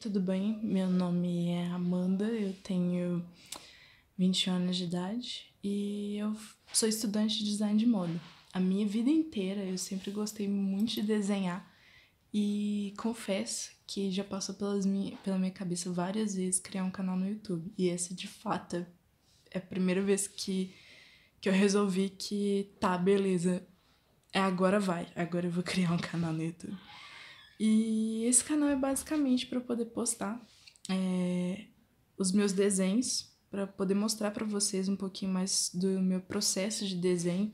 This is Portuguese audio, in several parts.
tudo bem? Meu nome é Amanda, eu tenho 21 anos de idade e eu sou estudante de design de moda. A minha vida inteira eu sempre gostei muito de desenhar e confesso que já passou pelas minha, pela minha cabeça várias vezes criar um canal no YouTube. E essa de fato é a primeira vez que, que eu resolvi que tá, beleza, é agora vai, agora eu vou criar um canal no YouTube. E esse canal é basicamente para eu poder postar é, os meus desenhos, para poder mostrar para vocês um pouquinho mais do meu processo de desenho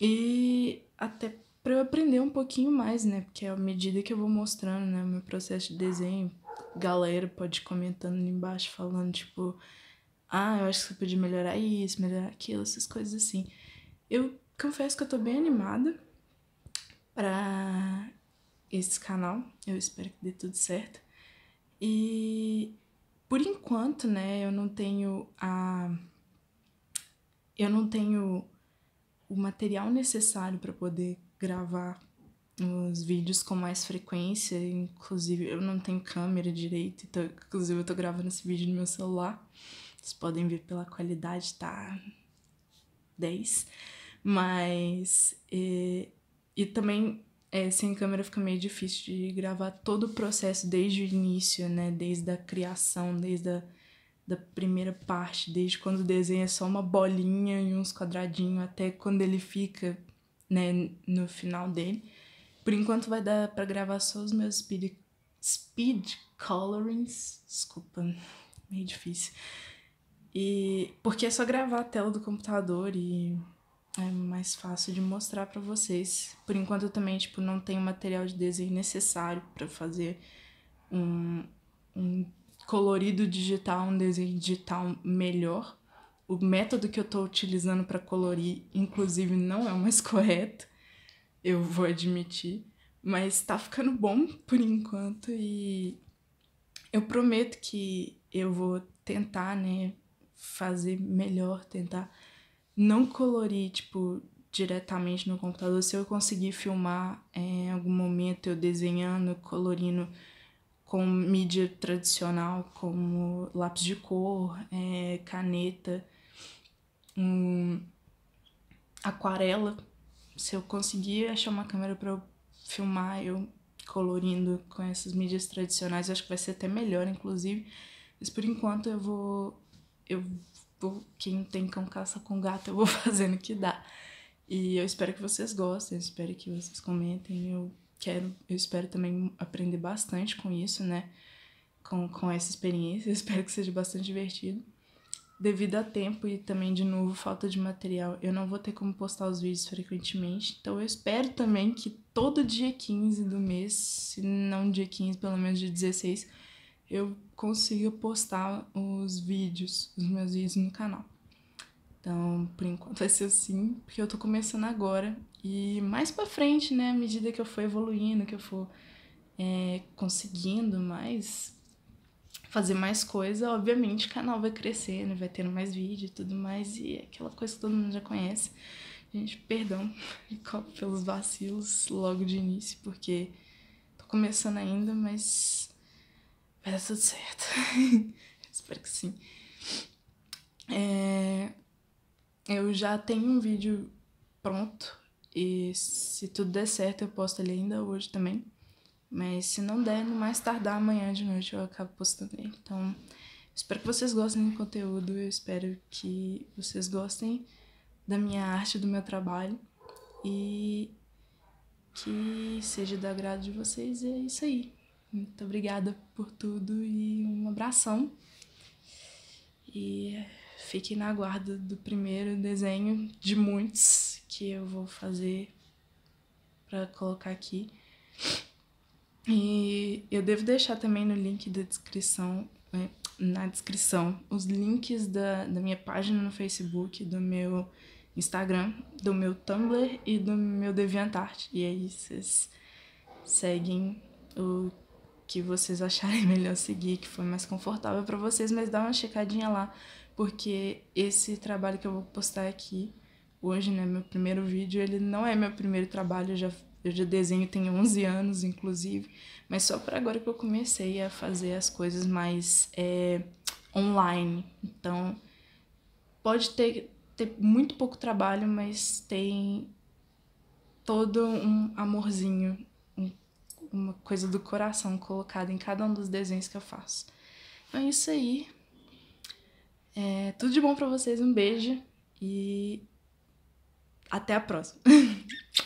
e até para eu aprender um pouquinho mais, né? Porque à medida que eu vou mostrando, né, o meu processo de desenho, galera pode comentando ali embaixo falando tipo, ah, eu acho que você podia melhorar isso, melhorar aquilo, essas coisas assim. Eu confesso que eu tô bem animada para esse canal. Eu espero que dê tudo certo. E por enquanto, né, eu não tenho a eu não tenho o material necessário para poder gravar os vídeos com mais frequência, inclusive eu não tenho câmera direito, então, inclusive eu tô gravando esse vídeo no meu celular. Vocês podem ver pela qualidade, tá 10. Mas. E, eh, e também é, sem câmera fica meio difícil de gravar todo o processo desde o início, né? Desde a criação, desde a da primeira parte, desde quando o desenho é só uma bolinha e uns quadradinhos até quando ele fica, né, no final dele. Por enquanto vai dar para gravar só os meus speed, speed colorings, desculpa, meio difícil. E porque é só gravar a tela do computador e é mais fácil de mostrar para vocês. Por enquanto eu também, tipo, não tenho material de desenho necessário para fazer um, um colorido digital, um desenho digital melhor. O método que eu tô utilizando para colorir, inclusive, não é o mais correto, eu vou admitir, mas está ficando bom por enquanto e eu prometo que eu vou tentar, né, fazer melhor, tentar não colorir, tipo, diretamente no computador. Se eu conseguir filmar é, em algum momento eu desenhando, colorindo com mídia tradicional, como lápis de cor, é, caneta, um, aquarela. Se eu conseguir achar uma câmera para eu filmar, eu colorindo com essas mídias tradicionais, acho que vai ser até melhor, inclusive. Mas por enquanto eu vou eu tipo, quem tem cão caça com gato, eu vou fazendo o que dá. E eu espero que vocês gostem, eu espero que vocês comentem. Eu quero, eu espero também aprender bastante com isso, né? Com, com essa experiência. Eu espero que seja bastante divertido. Devido a tempo e também, de novo, falta de material, eu não vou ter como postar os vídeos frequentemente. Então, eu espero também que todo dia 15 do mês, se não dia 15, pelo menos dia 16, eu consigo postar os vídeos, os meus vídeos no canal. Então, por enquanto vai ser assim, porque eu tô começando agora. E mais pra frente, né, à medida que eu for evoluindo, que eu for é, conseguindo mais, fazer mais coisa, obviamente o canal vai crescendo, né, vai tendo mais vídeo e tudo mais, e é aquela coisa que todo mundo já conhece. Gente, perdão pelos vacilos logo de início, porque tô começando ainda, mas Vai dar tudo certo. Espero que sim. É... Eu já tenho um vídeo pronto e se tudo der certo eu posto ele ainda hoje também. Mas se não der, no mais tardar amanhã de noite eu acabo postando ele. Então, espero que vocês gostem do conteúdo, eu espero que vocês gostem da minha arte, do meu trabalho e que seja do agrado de vocês. E é isso aí. Muito obrigada por tudo e um abração. E fiquem na guarda do primeiro desenho de muitos que eu vou fazer para colocar aqui. E eu devo deixar também no link da descrição, né, na descrição, os links da, da minha página no Facebook, do meu Instagram, do meu Tumblr e do meu DeviantArt. E aí vocês seguem o que vocês acharem melhor seguir, que foi mais confortável para vocês, mas dá uma checadinha lá, porque esse trabalho que eu vou postar aqui hoje, né, meu primeiro vídeo, ele não é meu primeiro trabalho, eu já eu já desenho tem 11 anos, inclusive, mas só para agora que eu comecei a fazer as coisas mais é, online. Então, pode ter, ter muito pouco trabalho, mas tem todo um amorzinho uma coisa do coração colocada em cada um dos desenhos que eu faço. Então é isso aí. É, tudo de bom para vocês, um beijo e até a próxima.